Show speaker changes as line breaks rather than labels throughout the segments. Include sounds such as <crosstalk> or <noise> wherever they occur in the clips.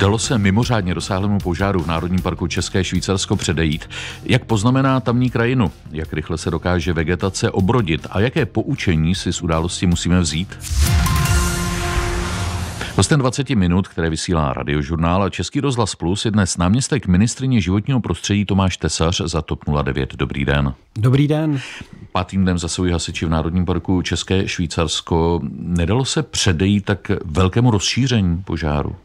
dalo se mimořádně dosáhlému požáru v Národním parku České Švýcarsko předejít. Jak poznamená tamní krajinu? Jak rychle se dokáže vegetace obrodit? A jaké poučení si z události musíme vzít? Hostem 20 minut, které vysílá radiožurnál a Český rozhlas Plus, je dnes náměstek ministrině životního prostředí Tomáš Tesař za TOP 09. Dobrý den.
Dobrý den.
Pátým dnem zasují hasiči v Národním parku České Švýcarsko. Nedalo se předejít tak velkému rozšíření požáru?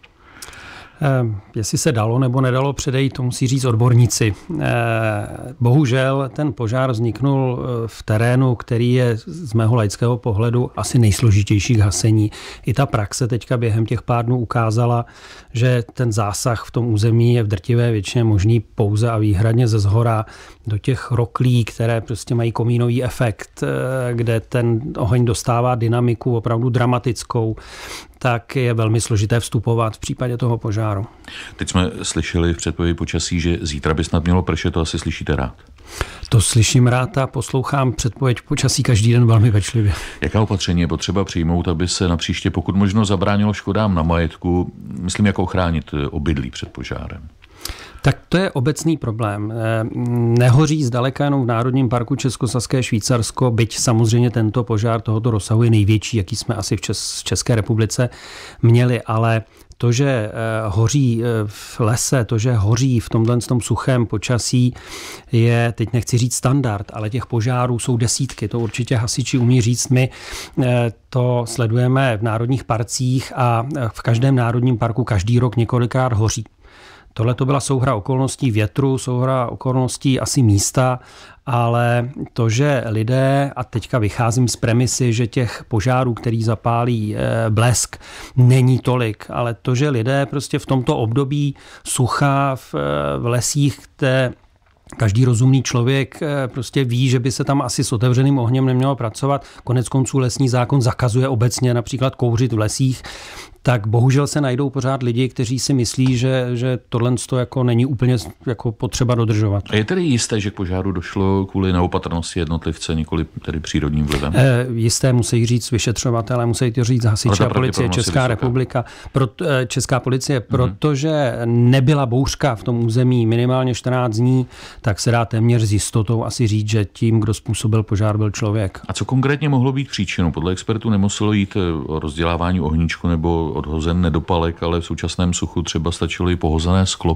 Eh, jestli se dalo nebo nedalo předejít, to musí říct odborníci. Eh, bohužel ten požár vzniknul eh, v terénu, který je z mého laického pohledu asi nejsložitější k hasení. I ta praxe teďka během těch pár dnů ukázala, že ten zásah v tom území je v drtivé většině možný pouze a výhradně ze zhora do těch roklí, které prostě mají komínový efekt, kde ten oheň dostává dynamiku opravdu dramatickou tak je velmi složité vstupovat v případě toho požáru.
Teď jsme slyšeli v předpovědi počasí, že zítra by snad mělo pršet, to asi slyšíte rád.
To slyším rád a poslouchám předpověď počasí každý den velmi pečlivě.
Jaká opatření je potřeba přijmout, aby se na příště pokud možno zabránilo škodám na majetku, myslím, jako ochránit obydlí před požárem?
Tak to je obecný problém. Eh, nehoří zdaleka jenom v Národním parku Českosaské Švýcarsko, byť samozřejmě tento požár tohoto rozsahu je největší, jaký jsme asi v České republice měli, ale to, že eh, hoří eh, v lese, to, že hoří v tomhle tom suchém počasí, je, teď nechci říct standard, ale těch požárů jsou desítky, to určitě hasiči umí říct. My to sledujeme v národních parcích a v každém národním parku každý rok několikrát hoří. Tohle to byla souhra okolností větru, souhra okolností asi místa, ale to, že lidé, a teďka vycházím z premisy, že těch požárů, který zapálí eh, blesk, není tolik, ale to, že lidé prostě v tomto období sucha v, eh, v lesích, které každý rozumný člověk eh, prostě ví, že by se tam asi s otevřeným ohněm nemělo pracovat. Konec konců lesní zákon zakazuje obecně například kouřit v lesích, tak bohužel se najdou pořád lidi, kteří si myslí, že, že tohle to jako není úplně jako potřeba dodržovat.
A je tedy jisté, že k požáru došlo kvůli neopatrnosti jednotlivce, nikoli tedy přírodním vlivem? E,
jisté musí říct vyšetřovatele, musí to říct hasiči a policie Česká vysoká. republika, pro, eh, Česká policie, mm-hmm. protože nebyla bouřka v tom území minimálně 14 dní, tak se dá téměř s jistotou asi říct, že tím, kdo způsobil požár, byl člověk.
A co konkrétně mohlo být příčinou? Podle expertů nemuselo jít eh, o rozdělávání ohničku nebo odhozen nedopalek, ale v současném suchu třeba stačilo i pohozené sklo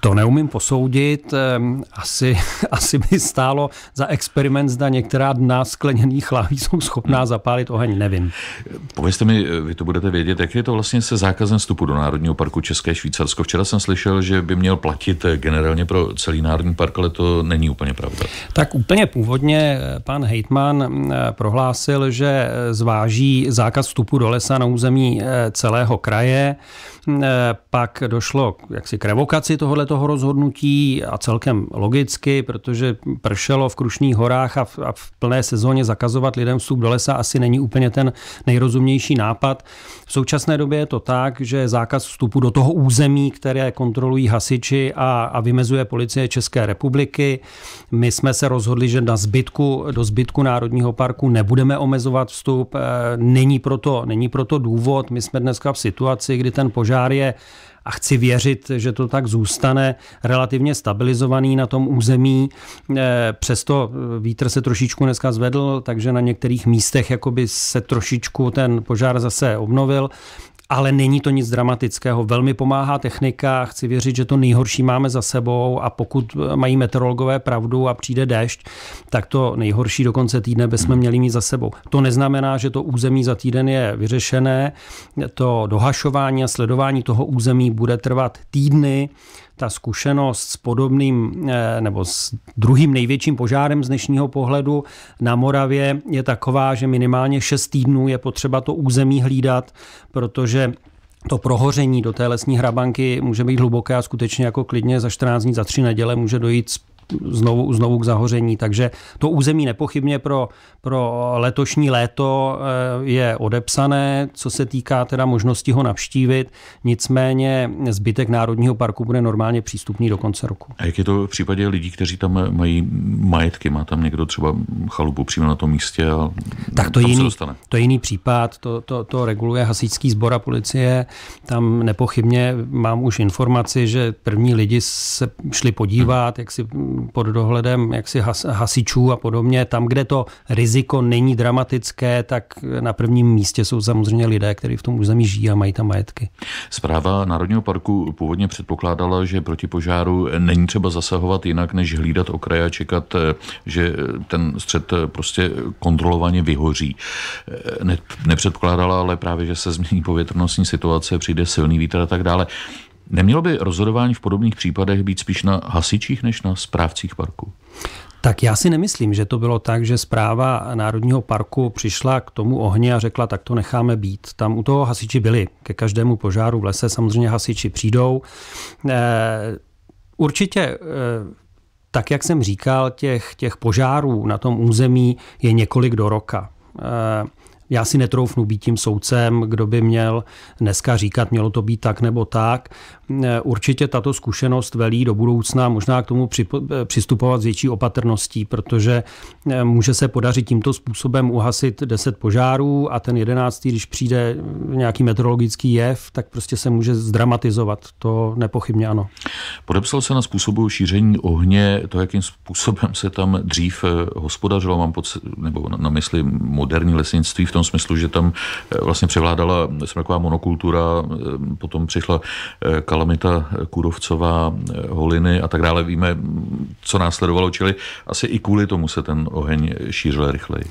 to neumím posoudit. Ehm, asi,
<laughs> asi by stálo za experiment, zda některá dna skleněných láví jsou schopná hmm. zapálit oheň, nevím.
Povězte mi, eh, vy to budete vědět, jak je to vlastně se zákazem vstupu do Národního parku České Švýcarsko. Včera jsem slyšel, že by měl platit eh, generálně pro celý Národní park, ale to není úplně pravda.
Tak úplně původně eh, pan Hejtman mm, prohlásil, že zváží zákaz vstupu do lesa na území celého kraje. Mm, pak došlo jaksi k revokaci tohohle toho rozhodnutí a celkem logicky, protože pršelo v Krušných horách a v, a v plné sezóně zakazovat lidem vstup do lesa asi není úplně ten nejrozumnější nápad. V současné době je to tak, že zákaz vstupu do toho území, které kontrolují hasiči a, a vymezuje policie České republiky. My jsme se rozhodli, že na zbytku, do zbytku Národního parku nebudeme omezovat vstup. E, není proto, není proto důvod. My jsme dneska v situaci, kdy ten požár je a chci věřit, že to tak zůstane relativně stabilizovaný na tom území. E, přesto e, vítr se trošičku dneska zvedl, takže na některých místech jakoby se trošičku ten požár zase obnovil, ale není to nic dramatického. Velmi pomáhá technika, chci věřit, že to nejhorší máme za sebou a pokud eh, mají meteorologové pravdu a přijde déšť, tak to nejhorší do konce týdne bychom hmm. měli mít za sebou. To neznamená, že to území za týden je vyřešené, to dohašování a sledování toho území bude trvat týdny, ta zkušenost s podobným eh, nebo s druhým největším požárem z dnešního pohledu na Moravě je taková, že minimálně 6 týdnů je potřeba to území hlídat, protože to prohoření do té lesní hrabanky může být hluboké a skutečně jako klidně za 14 dní, za 3 neděle může dojít znovu, znovu k zahoření. Takže to území nepochybně pro, pro letošní léto eh, je odepsané, co se týká teda možnosti ho navštívit, nicméně zbytek Národního parku bude normálně přístupný do konce roku.
A jak je to v případě lidí, kteří tam mají majetky? Má tam někdo třeba chalupu přímo na tom místě a tak to tam jiný, se
To je jiný případ, to, to, to reguluje hasičský sbor a policie. Tam nepochybně mám už informaci, že první lidi se šli podívat, jak si pod dohledem jaksi has, hasičů a podobně. Tam, kde to riziko není dramatické, tak na prvním místě jsou samozřejmě lidé, kteří v tom území žijí a mají tam majetky.
Zpráva Národního parku původně předpokládala, že proti požáru není třeba zasahovat jinak, než hlídat okraje a čekat, eh, že ten střed eh, prostě kontrolovaně vyhoří. Eh, ne, nepředpokládala ale právě, že se změní povětrnostní situace, přijde silný vítr a tak dále. Nemělo by rozhodování v podobných případech být spíš na hasičích než na správcích parku?
Tak já si nemyslím, že to bylo tak, že zpráva Národního parku přišla k tomu ohni a řekla, tak to necháme být. Tam u toho hasiči byli. Ke každému požáru v lese samozřejmě hasiči přijdou. Eh, určitě eh, tak, jak jsem říkal, těch, těch požárů na tom území je několik do roka. Eh, já si netroufnu být tím soudcem, kdo by měl dneska říkat, mělo to být tak nebo tak. Eh, určitě tato zkušenost velí do budoucna možná k tomu eh, přistupovat s větší opatrností, protože eh, může se podařit tímto způsobem uhasit 10 požárů a ten jedenáctý, když přijde nějaký meteorologický jev, tak prostě se může zdramatizovat. To nepochybně ano.
Podepsal se na způsobu šíření ohně, to, jakým způsobem se tam dřív hospodařilo, mám pod, nebo na mysli moderní lesnictví v tom smyslu, že tam vlastně převládala taková monokultura, potom přišla kal- kalamita Kurovcová, Holiny a tak dále. Víme, co následovalo, čili asi i kvůli tomu se ten oheň šířil rychleji.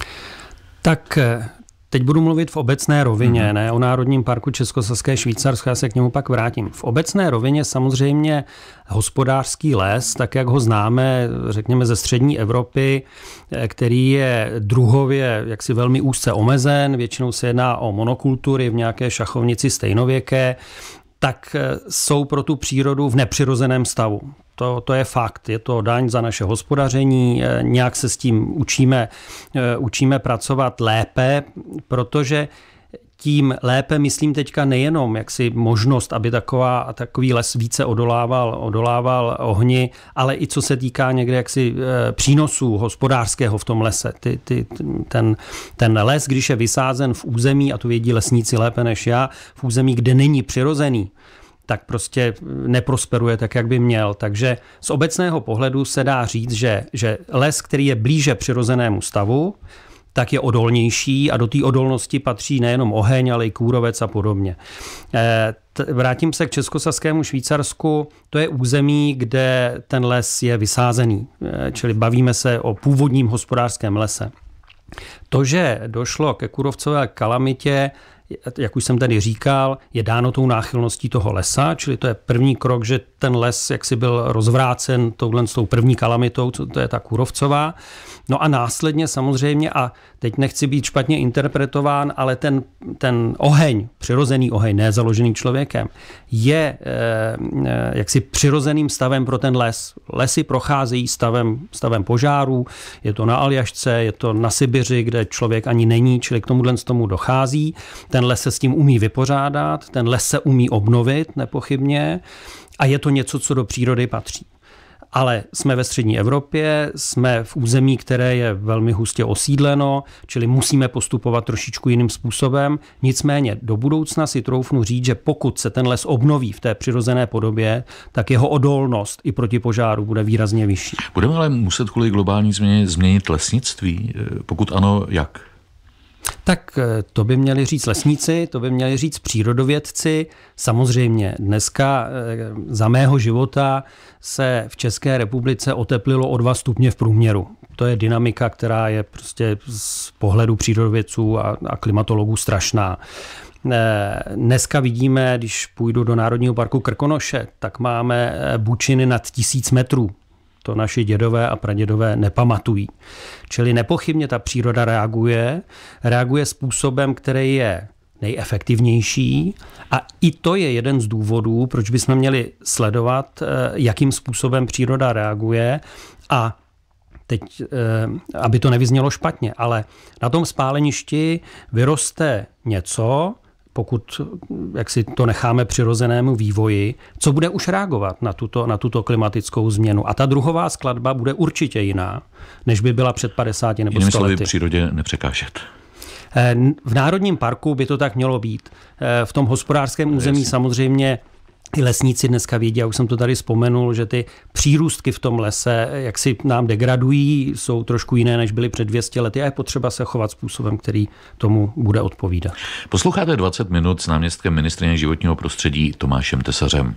Tak eh, Teď budu mluvit v obecné rovině, mm-hmm. ne o Národním parku Českosaské Švýcarsko, já se k němu pak vrátím. V obecné rovině samozřejmě hospodářský les, tak jak ho známe, řekněme ze střední Evropy, eh, který je druhově jaksi velmi úzce omezen, většinou se jedná o monokultury v nějaké šachovnici stejnověké, tak eh, jsou pro tu přírodu v nepřirozeném stavu. To, to je fakt, je to daň za naše hospodaření, eh, nějak se s tím učíme, eh, učíme pracovat lépe, protože tím lépe myslím teďka nejenom jak si možnost, aby taková, takový les více odolával, odolával ohni, ale i co se týká někde jaksi eh, přínosů hospodářského v tom lese. Ty, ty, ten, ten les, když je vysázen v území, a to vědí lesníci lépe než já, v území, kde není přirozený, tak prostě neprosperuje tak, jak by měl. Takže z obecného pohledu se dá říct, že, že les, který je blíže přirozenému stavu, tak je odolnější a do té odolnosti patří nejenom oheň, ale i kůrovec a podobně. Eh, vrátím se k Českosaskému Švýcarsku. To je území, kde ten les je vysázený, eh, čili bavíme se o původním hospodářském lese. To, že došlo ke kůrovcové kalamitě, jak už jsem tady říkal, je dáno tou náchylností toho lesa, čili to je první krok, že ten les jaksi byl rozvrácen touhle s tou první kalamitou, co to je ta kurovcová. No a následně samozřejmě, a teď nechci být špatně interpretován, ale ten, ten oheň, přirozený oheň, ne založený člověkem, je eh, eh jaksi přirozeným stavem pro ten les. Lesy procházejí stavem, stavem požárů, je to na Aljašce, je to na Sibiři, kde člověk ani není, čili k tomuhle z tomu dochází. Ten les se s tím umí vypořádat, ten les se umí obnovit nepochybně a je to něco, co do přírody patří. Ale jsme ve střední Evropě, jsme v území, které je velmi hustě osídleno, čili musíme postupovat trošičku jiným způsobem. Nicméně do budoucna si troufnu říct, že pokud se ten les obnoví v té přirozené podobě, tak jeho odolnost i proti požáru bude výrazně vyšší.
Budeme ale muset kvůli globální změně změnit lesnictví? E, pokud ano, jak?
Tak eh, to by měli říct lesníci, to by měli říct přírodovědci. Samozřejmě dneska eh, za mého života se v České republice oteplilo o dva stupně v průměru. To je dynamika, která je prostě z pohledu přírodovědců a, a klimatologů strašná. Eh, dneska vidíme, když půjdu do Národního parku Krkonoše, tak máme bučiny nad tisíc metrů to naši dědové a pradědové nepamatují. Čili nepochybně ta příroda reaguje, reaguje způsobem, který je nejefektivnější. A i to je jeden z důvodů, proč bychom měli sledovat, eh, jakým způsobem příroda reaguje a teď, eh, aby to nevyznělo špatně, ale na tom spáleništi vyroste něco, pokud jak si to necháme přirozenému vývoji, co bude už reagovat na tuto, na tuto klimatickou změnu. A ta druhová skladba bude určitě jiná, než by byla před 50 nebo 100 lety.
přírodě nepřekážet.
Eh, v Národním parku by to tak mělo být. Eh, v tom hospodářském no, území samozřejmě i lesníci dneska vědí, já už jsem to tady vzpomenul, že ty přírůstky v tom lese jak si nám degradují, jsou trošku jiné, než byly před 200 lety a je potřeba se chovat způsobem, který tomu bude odpovídat.
Posloucháte 20 minut s náměstkem ministrině životního prostředí Tomášem Tesařem.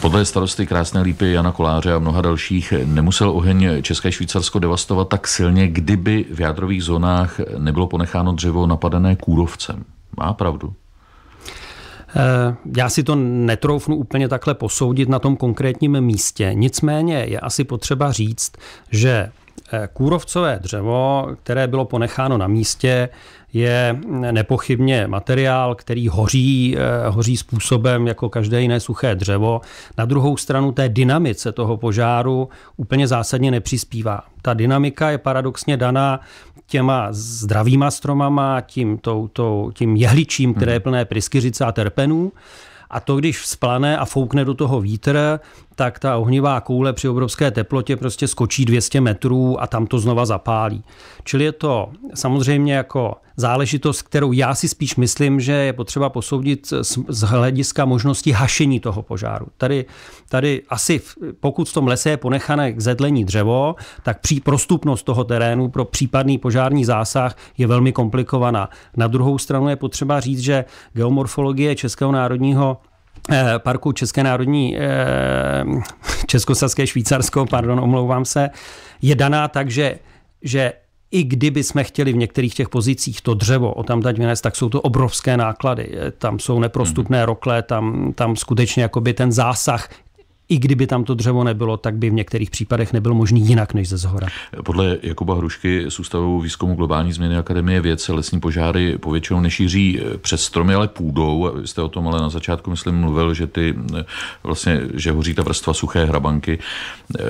Podle starosty Krásné lípy Jana Koláře a mnoha dalších nemusel oheň České Švýcarsko devastovat tak silně, kdyby v jádrových zónách nebylo ponecháno dřevo napadené kůrovcem. Má pravdu?
Eh, já si to netroufnu úplně takhle posoudit na tom konkrétním místě. Nicméně je asi potřeba říct, že eh, kůrovcové dřevo, které bylo ponecháno na místě, je eh, nepochybně materiál, který hoří, hoří způsobem jako každé jiné suché dřevo. Na druhou stranu té dynamice toho požáru úplně zásadně nepřispívá. Ta dynamika je paradoxně daná těma zdravýma stromama, tím, tou, tou, tím jehličím, které mhm. je plné pryskyřice a terpenů. A to, když vzplane a foukne do toho vítr, tak ta ohnivá koule při obrovské teplotě prostě skočí 200 metrů a tam to znova zapálí. Čili je to samozřejmě jako záležitost, kterou já si spíš myslím, že je potřeba posoudit z hlediska možnosti hašení toho požáru. Tady, tady asi pokud v tom lese je ponechané k zedlení dřevo, tak při prostupnost toho terénu pro případný požární zásah je velmi komplikovaná. Na druhou stranu je potřeba říct, že geomorfologie Českého národního Eh, parku České národní eh, Českosaské Švýcarsko, pardon, omlouvám se, je daná tak, že, že i kdyby jsme chtěli v některých těch pozicích to dřevo o tam vynést, tak jsou to obrovské náklady. Eh, tam jsou neprostupné mhm. rokle, tam, tam skutečně jakoby ten zásah i kdyby tam to dřevo nebylo, tak by v některých případech nebyl možný jinak než ze zhora.
Podle Jakuba Hrušky z Ústavu výzkumu globální změny Akademie věd se lesní požáry povětšinou nešíří eh, přes stromy, ale půdou. Vy jste o tom ale na začátku, myslím, mluvil, že, ty, eh, vlastně, že hoří ta vrstva suché hrabanky. Eh,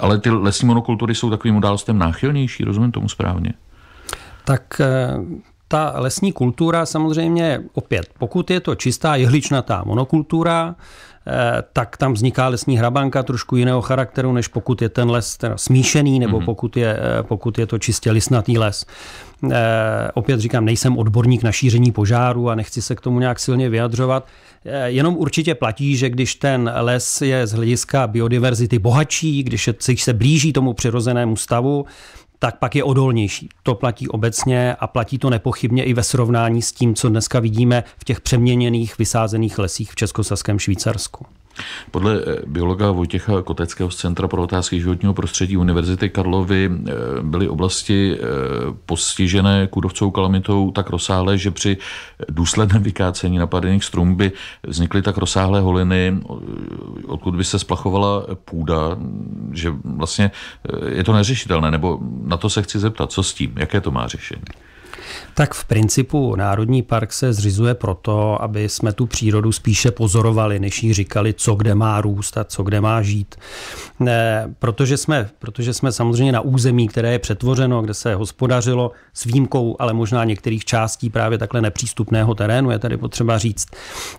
ale ty lesní monokultury jsou takovým událostem náchylnější, rozumím tomu správně?
Tak ta lesní kultura samozřejmě opět, pokud je to čistá jehličnatá monokultura, eh, tak tam vzniká lesní hrabanka trošku jiného charakteru, než pokud je ten les teda smíšený, nebo mm-hmm. pokud, je, eh, pokud je to čistě lisnatý les. Eh, opět říkám, nejsem odborník na šíření požáru a nechci se k tomu nějak silně vyjadřovat. Jenom určitě platí, že když ten les je z hlediska biodiverzity bohatší, když, se, když se blíží tomu přirozenému stavu, tak pak je odolnější. To platí obecně a platí to nepochybně i ve srovnání s tím, co dneska vidíme v těch přeměněných vysázených lesích v Českosaském Švýcarsku.
Podle eh, biologa Vojtěcha Koteckého z Centra pro otázky životního prostředí Univerzity Karlovy eh, byly oblasti eh, postižené kůrovcovou kalamitou tak rozsáhlé, že při důsledném vykácení napadených stromů by vznikly tak rozsáhlé holiny, odkud by se splachovala půda, že vlastně je to neřešitelné, nebo na to se chci zeptat, co s tím, jaké to má řešení?
Tak v principu Národní park se zřizuje proto, aby jsme tu přírodu spíše pozorovali, než jí říkali, co kde má růst a co kde má žít. Ne, eh, protože, jsme, protože jsme samozřejmě na území, které je přetvořeno, kde se hospodařilo s výjimkou, ale možná některých částí právě takhle nepřístupného terénu, je tady potřeba říct,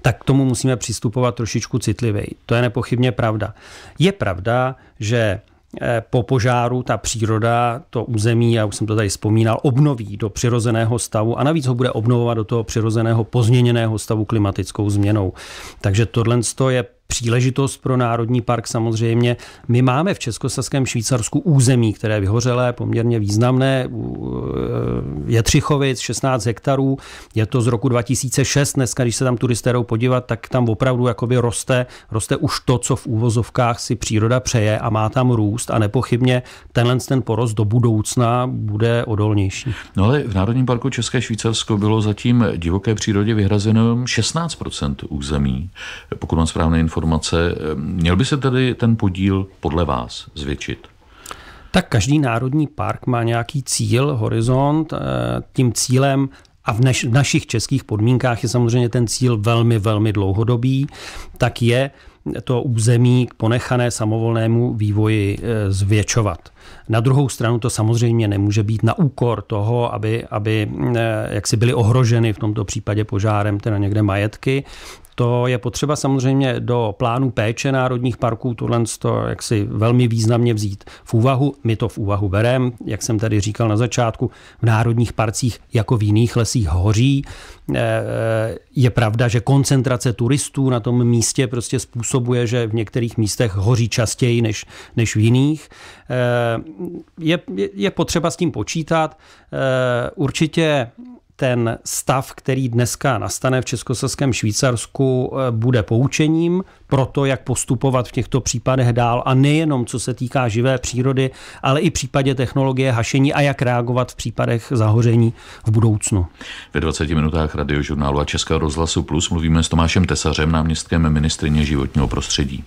tak k tomu musíme přistupovat trošičku citlivěji. To je nepochybně pravda. Je pravda, že Eh, po požáru ta příroda, to území, já už jsem to tady vzpomínal, obnoví do přirozeného stavu a navíc ho bude obnovovat do toho přirozeného pozměněného stavu klimatickou změnou. Takže tohle je příležitost pro Národní park samozřejmě. My máme v Českosaském Švýcarsku území, které je vyhořelé, poměrně významné. Eh, je Třichovic, 16 hektarů, je to z roku 2006. Dneska, když se tam turisté jdou podívat, tak tam opravdu jakoby roste, roste už to, co v úvozovkách si příroda přeje a má tam růst a nepochybně tenhle ten porost do budoucna bude odolnější.
No ale v Národním parku České Švýcarsko bylo zatím divoké přírodě vyhrazeno 16% území, pokud mám správné informace informace. Měl by se tedy ten podíl podle vás zvětšit?
Tak každý národní park má nějaký cíl, horizont. Eh, tím cílem a v, naš, v našich českých podmínkách je samozřejmě ten cíl velmi, velmi dlouhodobý, tak je to území ponechané samovolnému vývoji eh, zvětšovat. Na druhou stranu to samozřejmě nemůže být na úkor toho, aby, aby eh, jak si byly ohroženy v tomto případě požárem teda někde majetky. To je potřeba samozřejmě do plánu péče národních parků tohle to jaksi velmi významně vzít v úvahu. My to v úvahu bereme, jak jsem tady říkal na začátku, v národních parcích jako v jiných lesích hoří. Eh, eh, je pravda, že koncentrace turistů na tom místě prostě způsobuje, že v některých místech hoří častěji než, než v jiných. Eh, je, je potřeba s tím počítat. Eh, určitě ten stav, který dneska nastane v Československém Švýcarsku, eh, bude poučením pro to, jak postupovat v těchto případech dál a nejenom co se týká živé přírody, ale i v případě technologie hašení a jak reagovat v případech zahoření v budoucnu.
Ve 20 minutách radiožurnálu a Českého rozhlasu Plus mluvíme s Tomášem Tesařem, náměstkem ministrině životního prostředí.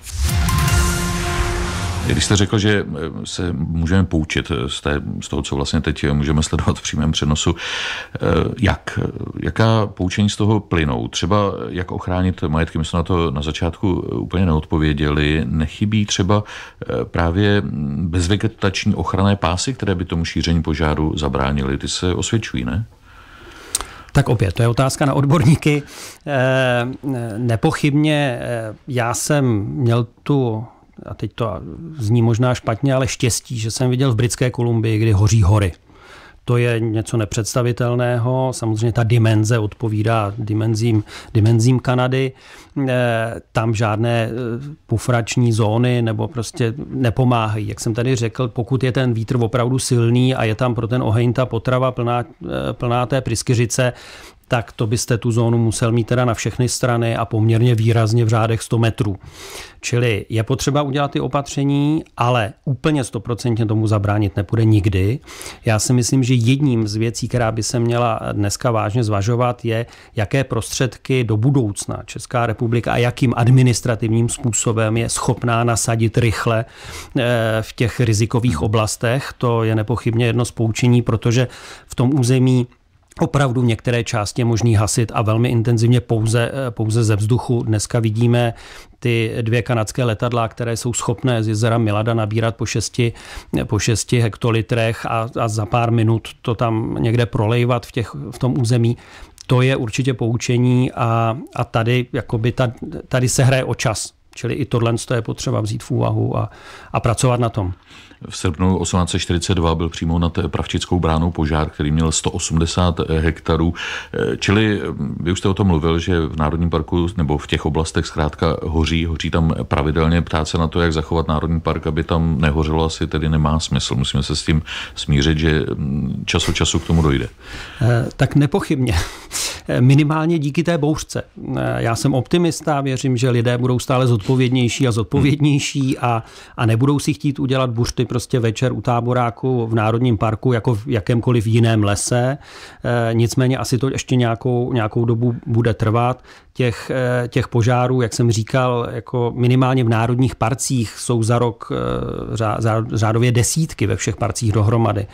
Když jste řekl, že eh, se můžeme poučit z, té, z toho, co vlastně teď můžeme sledovat v přímém přenosu, eh, jak? Jaká poučení z toho plynou? Třeba jak ochránit majetky? My jsme na to na začátku úplně neodpověděli. Nechybí třeba eh, právě bezvegetační ochranné pásy, které by tomu šíření požáru zabránily? Ty se osvědčují, ne?
Tak opět, to je otázka na odborníky. Nepochybně já jsem měl tu a teď to zní možná špatně, ale štěstí, že jsem viděl v Britské Kolumbii, kdy hoří hory. To je něco nepředstavitelného. Samozřejmě ta dimenze odpovídá dimenzím, dimenzím Kanady. Eh, tam žádné eh, pufrační zóny nebo prostě nepomáhají. Jak jsem tady řekl, pokud je ten vítr opravdu silný a je tam pro ten oheň ta potrava plná, eh, plná té pryskyřice, tak to byste tu zónu musel mít teda na všechny strany a poměrně výrazně v řádech 100 metrů. Čili je potřeba udělat ty opatření, ale úplně stoprocentně tomu zabránit nepůjde nikdy. Já si myslím, že jedním z věcí, která by se měla dneska vážně zvažovat, je, jaké prostředky do budoucna Česká republika a jakým administrativním způsobem je schopná nasadit rychle eh, v těch rizikových oblastech. To je nepochybně jedno z poučení, protože v tom území Opravdu některé části je možný hasit a velmi intenzivně pouze, eh, pouze ze vzduchu. Dneska vidíme ty dvě kanadské letadla, které jsou schopné z jezera Milada nabírat po 6, eh, po 6 hektolitrech a, a za pár minut to tam někde prolejvat v, těch, v tom území to je určitě poučení a, a tady, jakoby ta, tady se hraje o čas. Čili i tohle je potřeba vzít v úvahu a,
a pracovat na tom. V srpnu 1842 byl přímo nad Pravčickou bránou požár, který měl 180 eh, hektarů. Eh, čili hm, vy už jste o tom mluvil, že v Národním parku nebo v těch oblastech zkrátka hoří, hoří tam pravidelně. Ptát se na to, jak zachovat Národní park, aby tam nehořelo, asi tedy nemá smysl. Musíme se s tím smířit, že hm, čas od času k tomu dojde.
Eh, tak nepochybně. Minimálně díky té bouřce. Já jsem optimista, věřím, že lidé budou stále zodpovědnější a zodpovědnější a, a nebudou si chtít udělat buřty prostě večer u táboráku v Národním parku jako v jakémkoliv jiném lese. E, nicméně asi to ještě nějakou, nějakou dobu bude trvat těch, eh, těch požárů, jak jsem říkal, jako minimálně v národních parcích jsou za rok eh, řádově desítky ve všech parcích dohromady.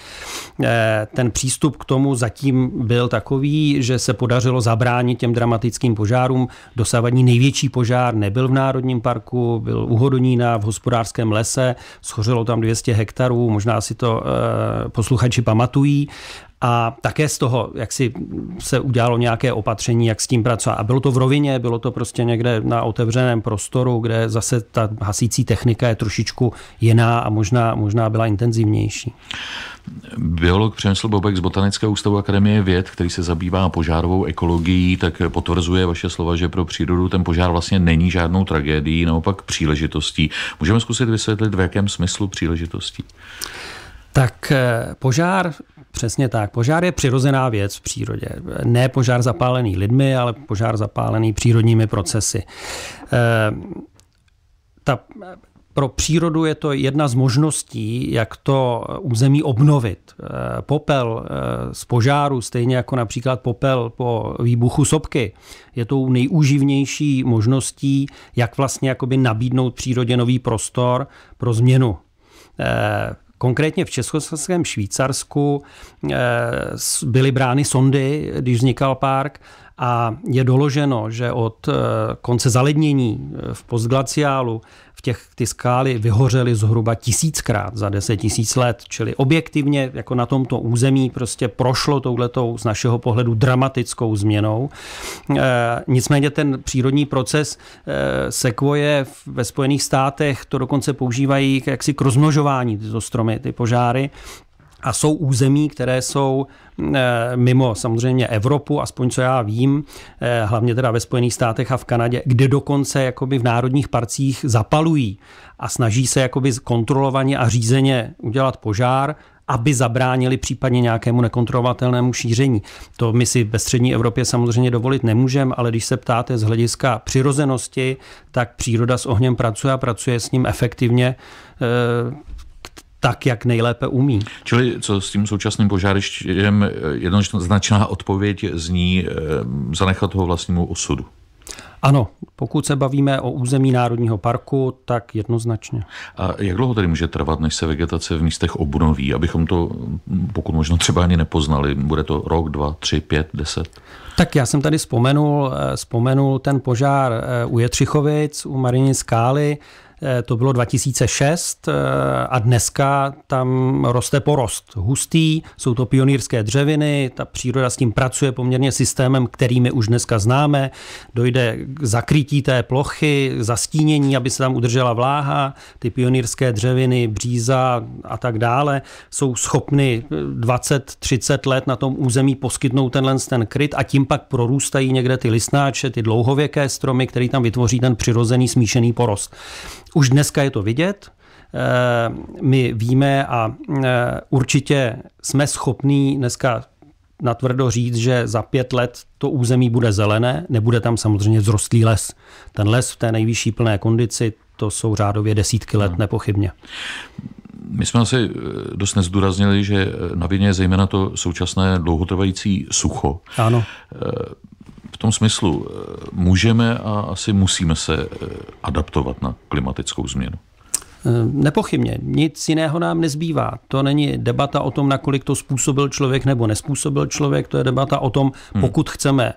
Eh, ten přístup k tomu zatím byl takový, že se podařilo zabránit těm dramatickým požárům. Dosavadní největší požár nebyl v Národním parku, byl u Hodonína v hospodářském lese, schořilo tam 200 hektarů, možná si to posluchači pamatují, a také z toho, jak si se udělalo nějaké opatření, jak s tím pracovat. A bylo to v rovině, bylo to prostě někde na otevřeném prostoru, kde zase ta hasící technika je trošičku jiná a možná, možná byla intenzivnější.
Biolog Přemysl Bobek z Botanického ústavu Akademie věd, který se zabývá požárovou ekologií, tak potvrzuje vaše slova, že pro přírodu ten požár vlastně není žádnou tragédií, naopak příležitostí. Můžeme zkusit vysvětlit, v jakém smyslu příležitostí?
Tak eh, požár Přesně tak. Požár je přirozená věc v přírodě. Ne požár zapálený lidmi, ale požár zapálený přírodními procesy. Eh, ta, pro přírodu je to jedna z možností, jak to území obnovit. Eh, popel eh, z požáru, stejně jako například popel po výbuchu sopky, je tou nejúživnější možností, jak vlastně jakoby nabídnout přírodě nový prostor pro změnu Konkrétně v Československém Švýcarsku eh, byly brány sondy, když vznikal park a je doloženo, že od eh, konce zalednění eh, v postglaciálu v těch ty skály vyhořely zhruba tisíckrát za deset tisíc let, čili objektivně jako na tomto území prostě prošlo touhletou z našeho pohledu dramatickou změnou. E, nicméně ten přírodní proces e, sekvoje ve Spojených státech to dokonce používají jaksi k rozmnožování tyto stromy, ty požáry, a jsou území, které jsou mm, eh, mimo samozřejmě Evropu, aspoň co já vím, eh, hlavně teda ve Spojených státech a v Kanadě, kde dokonce jakoby v národních parcích zapalují a snaží se jakoby kontrolovaně a řízeně udělat požár, aby zabránili případně nějakému nekontrolovatelnému šíření. To my si ve střední Evropě samozřejmě dovolit nemůžeme, ale když se ptáte z hlediska přirozenosti, tak příroda s ohněm pracuje a pracuje s ním efektivně eh, tak, jak nejlépe umí.
Čili co s tím současným požárištěm, jednoznačná odpověď zní eh, zanechat ho vlastnímu osudu.
Ano, pokud se bavíme o území Národního parku, tak jednoznačně.
A jak dlouho tedy může trvat, než se vegetace v místech obnoví, abychom to pokud možno třeba ani nepoznali? Bude to rok, dva, tři, pět, deset?
Tak já jsem tady vzpomenul, eh, vzpomenul ten požár eh, u Jetřichovic, u Marini Skály, Eh, to bylo 2006 eh, a dneska tam roste porost hustý, jsou to pionýrské dřeviny, ta příroda s tím pracuje poměrně systémem, který my už dneska známe, dojde k zakrytí té plochy, zastínění, aby se tam udržela vláha, ty pionýrské dřeviny, bříza a tak dále jsou schopny 20-30 let na tom území poskytnout tenhle ten kryt a tím pak prorůstají někde ty listnáče, ty dlouhověké stromy, který tam vytvoří ten přirozený smíšený porost. Už dneska je to vidět, eh, my víme a eh, určitě jsme schopní dneska natvrdo říct, že za pět let to území bude zelené, nebude tam samozřejmě vzrostlý les. Ten les v té nejvyšší plné kondici, to jsou řádově desítky let hmm. nepochybně.
My jsme asi eh, dost nezdůraznili, že na vině je zejména to současné dlouhotrvající sucho. Ano. E- tom smyslu, eh, můžeme a asi musíme se eh, adaptovat na klimatickou změnu.
Eh, nepochybně, nic jiného nám nezbývá. To není debata o tom, nakolik to způsobil člověk nebo nespůsobil člověk, to je debata o tom, hmm. pokud hmm. chceme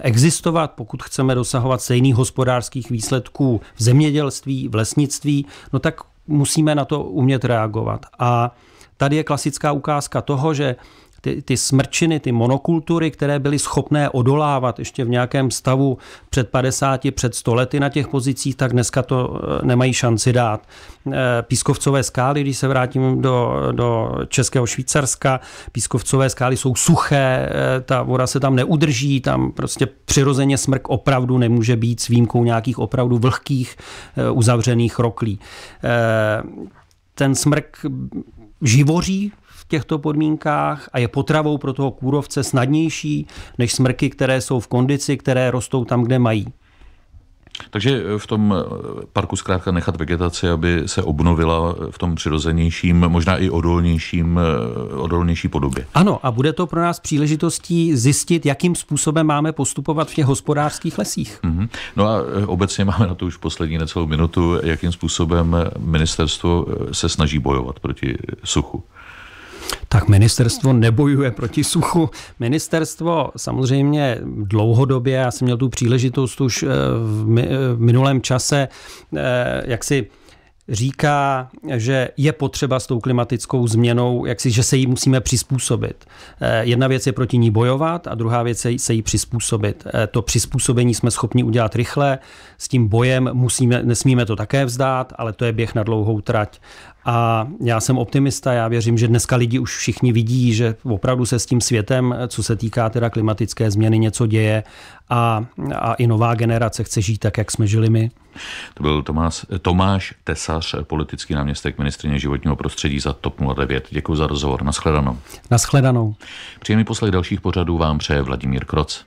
existovat, pokud chceme dosahovat stejných hospodářských výsledků v zemědělství, v lesnictví, no tak musíme na to umět reagovat. A tady je klasická ukázka toho, že ty, ty smrčiny, ty monokultury, které byly schopné odolávat ještě v nějakém stavu před 50, před 100 lety na těch pozicích, tak dneska to eh, nemají šanci dát. Eh, pískovcové skály, když se vrátím do, do Českého Švýcarska, pískovcové skály jsou suché, eh, ta voda se tam neudrží, tam prostě přirozeně smrk opravdu nemůže být s výjimkou nějakých opravdu vlhkých uzavřených roklí. Ten smrk živoří těchto podmínkách a je potravou pro toho kůrovce snadnější než smrky, které jsou v kondici, které rostou tam, kde mají.
Takže eh, v tom eh, parku zkrátka nechat vegetaci, aby se obnovila eh, v tom přirozenějším, možná i odolnějším, odolnější podobě. Ano, a bude to
pro nás příležitostí zjistit, jakým způsobem máme postupovat v těch hospodářských lesích. Mm-hmm.
No a obecně máme na to už poslední necelou minutu, jakým způsobem ministerstvo se snaží bojovat proti suchu.
Tak ministerstvo nebojuje proti suchu. Ministerstvo samozřejmě dlouhodobě, já jsem měl tu příležitost už eh, eh, v minulém čase, eh, jak si říká, že je potřeba s tou klimatickou změnou, jak si, že se jí musíme přizpůsobit. Eh, jedna věc je proti ní bojovat a druhá věc je se jí přizpůsobit. Eh, to přizpůsobení jsme schopni udělat rychle, s tím bojem musíme, nesmíme to také vzdát, ale to je běh na dlouhou trať. A já jsem optimista, já věřím, že dneska lidi už všichni vidí, že opravdu se s tím světem, eh, co se týká teda klimatické změny, něco děje a, a i nová generace chce žít tak, jak jsme žili my.
To byl Tomáš, Tomáš Tesa Kolář, eh, politický náměstek ministrině životního prostředí za TOP 09. Děkuji za rozhovor. Naschledanou.
Naschledanou.
Příjemný poslech dalších pořadů vám přeje Vladimír Kroc.